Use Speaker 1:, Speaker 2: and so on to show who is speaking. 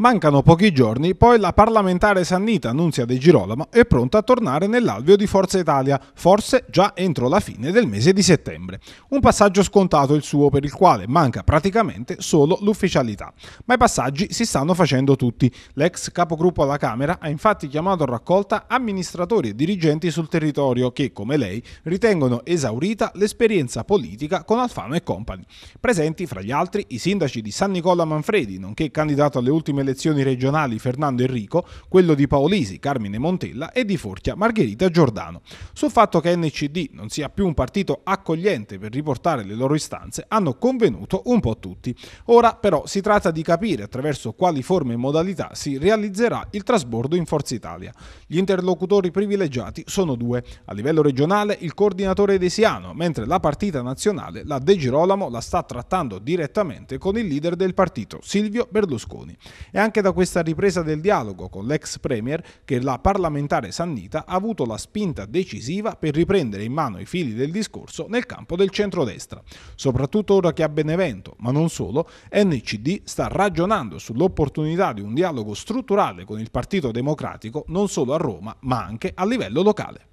Speaker 1: Mancano pochi giorni, poi la parlamentare Sannita Nunzia De Girolamo è pronta a tornare nell'alveo di Forza Italia, forse già entro la fine del mese di settembre. Un passaggio scontato il suo per il quale manca praticamente solo l'ufficialità. Ma i passaggi si stanno facendo tutti. L'ex capogruppo alla Camera ha infatti chiamato a raccolta amministratori e dirigenti sul territorio che, come lei, ritengono esaurita l'esperienza politica con Alfano e Company. Presenti, fra gli altri, i sindaci di San Nicola Manfredi, nonché candidato alle ultime elezioni elezioni regionali Fernando Enrico, quello di Paolisi, Carmine Montella e di Forchia, Margherita Giordano. Sul fatto che NCD non sia più un partito accogliente per riportare le loro istanze hanno convenuto un po' tutti. Ora però si tratta di capire attraverso quali forme e modalità si realizzerà il trasbordo in Forza Italia. Gli interlocutori privilegiati sono due. A livello regionale il coordinatore Desiano, mentre la partita nazionale, la De Girolamo, la sta trattando direttamente con il leader del partito, Silvio Berlusconi. E è anche da questa ripresa del dialogo con l'ex Premier che la parlamentare Sannita ha avuto la spinta decisiva per riprendere in mano i fili del discorso nel campo del centrodestra. Soprattutto ora che a Benevento, ma non solo, NCD sta ragionando sull'opportunità di un dialogo strutturale con il Partito Democratico non solo a Roma, ma anche a livello locale.